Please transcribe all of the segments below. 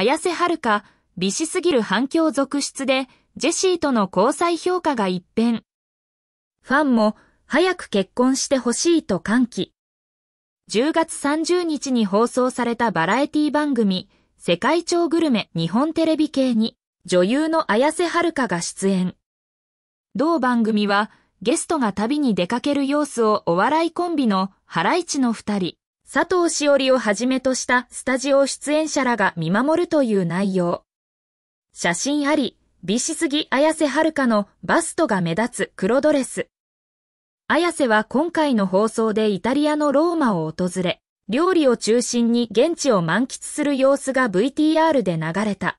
綾瀬はるか、美しすぎる反響続出で、ジェシーとの交際評価が一変。ファンも、早く結婚してほしいと歓喜。10月30日に放送されたバラエティ番組、世界超グルメ日本テレビ系に、女優の綾瀬はるかが出演。同番組は、ゲストが旅に出かける様子をお笑いコンビのハライチの二人、佐藤しおりをはじめとしたスタジオ出演者らが見守るという内容。写真あり、美しすぎ綾瀬はるかのバストが目立つ黒ドレス。綾瀬は今回の放送でイタリアのローマを訪れ、料理を中心に現地を満喫する様子が VTR で流れた。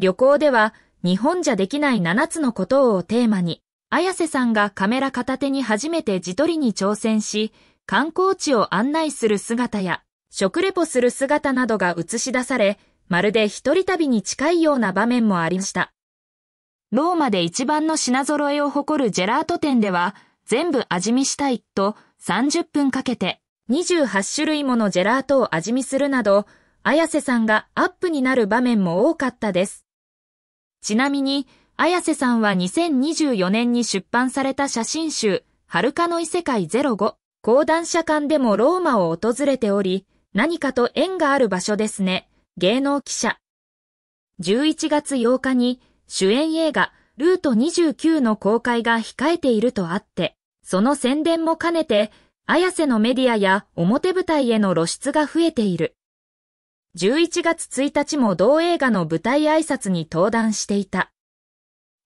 旅行では日本じゃできない7つのことをテーマに、綾瀬さんがカメラ片手に初めて自撮りに挑戦し、観光地を案内する姿や、食レポする姿などが映し出され、まるで一人旅に近いような場面もありました。ローマで一番の品揃えを誇るジェラート店では、全部味見したいと30分かけて28種類ものジェラートを味見するなど、綾瀬さんがアップになる場面も多かったです。ちなみに、綾瀬さんは2024年に出版された写真集、遥かの異世界05講談社間でもローマを訪れており、何かと縁がある場所ですね。芸能記者。11月8日に主演映画ルート29の公開が控えているとあって、その宣伝も兼ねて、綾瀬のメディアや表舞台への露出が増えている。11月1日も同映画の舞台挨拶に登壇していた。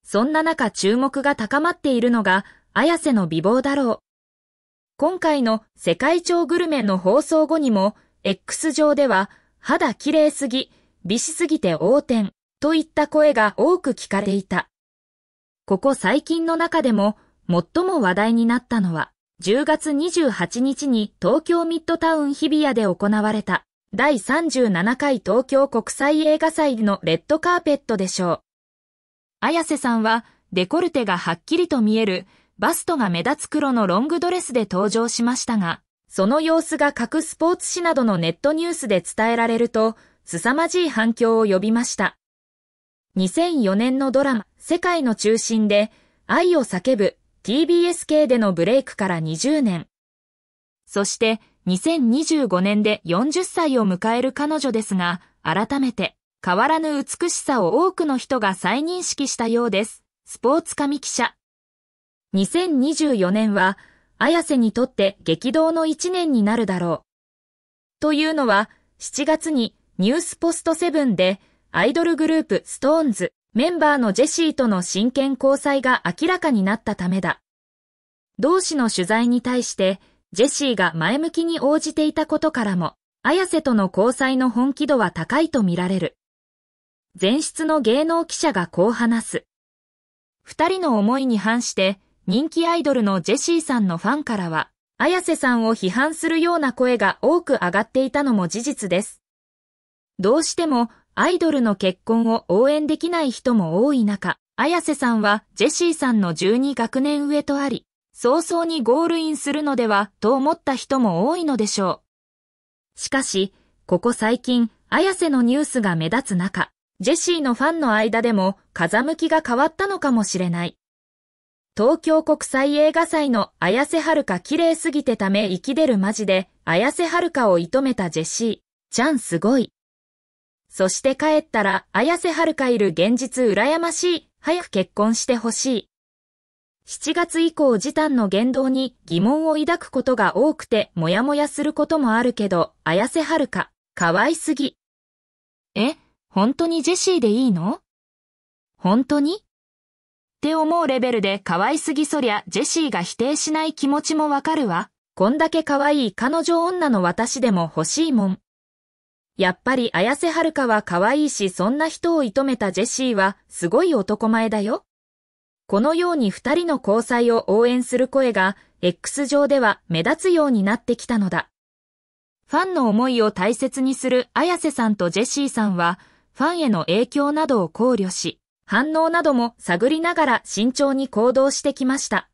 そんな中注目が高まっているのが、綾瀬の美貌だろう。今回の世界超グルメの放送後にも、X 上では、肌綺麗すぎ、美しすぎて横転、といった声が多く聞かれていた。ここ最近の中でも、最も話題になったのは、10月28日に東京ミッドタウン日比谷で行われた、第37回東京国際映画祭のレッドカーペットでしょう。綾瀬さんは、デコルテがはっきりと見える、バストが目立つ黒のロングドレスで登場しましたが、その様子が各スポーツ紙などのネットニュースで伝えられると、凄まじい反響を呼びました。2004年のドラマ、世界の中心で、愛を叫ぶ TBS 系でのブレイクから20年。そして、2025年で40歳を迎える彼女ですが、改めて、変わらぬ美しさを多くの人が再認識したようです。スポーツ紙記者。2024年は、綾瀬にとって激動の1年になるだろう。というのは、7月にニュースポストセブンで、アイドルグループストーンズメンバーのジェシーとの真剣交際が明らかになったためだ。同氏の取材に対して、ジェシーが前向きに応じていたことからも、綾瀬との交際の本気度は高いとみられる。前室の芸能記者がこう話す。二人の思いに反して、人気アイドルのジェシーさんのファンからは、綾瀬さんを批判するような声が多く上がっていたのも事実です。どうしてもアイドルの結婚を応援できない人も多い中、綾瀬さんはジェシーさんの12学年上とあり、早々にゴールインするのではと思った人も多いのでしょう。しかし、ここ最近、綾瀬のニュースが目立つ中、ジェシーのファンの間でも風向きが変わったのかもしれない。東京国際映画祭の綾瀬はるか綺麗すぎてため生き出るマジで、綾瀬はるかを射止めたジェシー、ちゃんすごい。そして帰ったら、綾瀬はるかいる現実羨ましい、早く結婚してほしい。7月以降時短の言動に疑問を抱くことが多くて、もやもやすることもあるけど、綾瀬はるか、かわいすぎ。え、本当にジェシーでいいの本当にって思うレベルで可愛すぎそりゃジェシーが否定しない気持ちもわかるわ。こんだけ可愛い彼女女の私でも欲しいもん。やっぱり綾瀬はるかは可愛いしそんな人を射止めたジェシーはすごい男前だよ。このように二人の交際を応援する声が X 上では目立つようになってきたのだ。ファンの思いを大切にする綾瀬さんとジェシーさんはファンへの影響などを考慮し、反応なども探りながら慎重に行動してきました。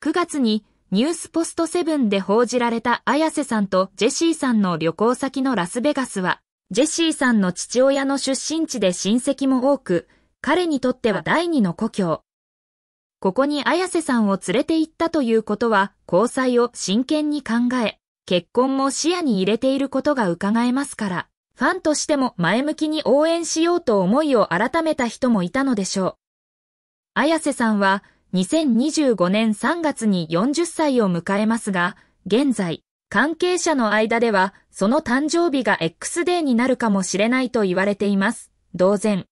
9月にニュースポストセブンで報じられた綾瀬さんとジェシーさんの旅行先のラスベガスは、ジェシーさんの父親の出身地で親戚も多く、彼にとっては第二の故郷。ここに綾瀬さんを連れて行ったということは、交際を真剣に考え、結婚も視野に入れていることが伺えますから。ファンとしても前向きに応援しようと思いを改めた人もいたのでしょう。綾瀬さんは2025年3月に40歳を迎えますが、現在、関係者の間ではその誕生日が X デーになるかもしれないと言われています。同然。